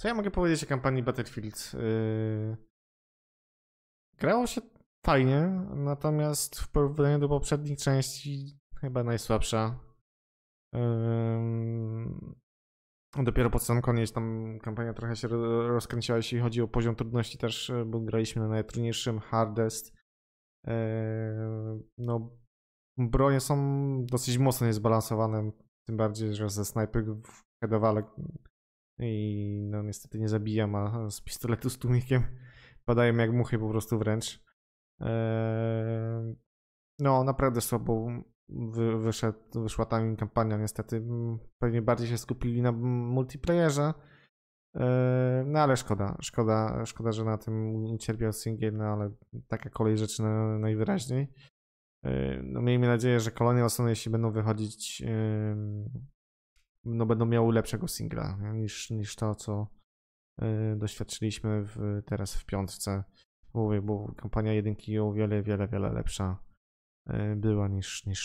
Co ja mogę powiedzieć o kampanii Battlefield? Yy... Grało się fajnie, natomiast w porównaniu do poprzednich części chyba najsłabsza. Yy... Dopiero pod sam koniec tam kampania trochę się rozkręciła, jeśli chodzi o poziom trudności też, y, bo graliśmy na najtrudniejszym, hardest. Yy... No, bronie są dosyć mocno niezbalansowane, tym bardziej, że ze snajpy w headowale i no niestety nie zabija ma z pistoletu z tłumikiem padają jak muchy po prostu wręcz. Eee, no naprawdę słabo wyszedł, wyszła ta im kampania niestety. Mm, pewnie bardziej się skupili na multiplayerze. Eee, no ale szkoda, szkoda, szkoda, że na tym ucierpiał singiel, no ale taka kolej rzeczy najwyraźniej. Eee, no, miejmy nadzieję, że kolonie osłony, jeśli będą wychodzić no, będą miały lepszego singla niż, niż to, co y, doświadczyliśmy w, teraz w piątce. Mówię, bo kampania jedynki o wiele, wiele, wiele lepsza y, była niż, niż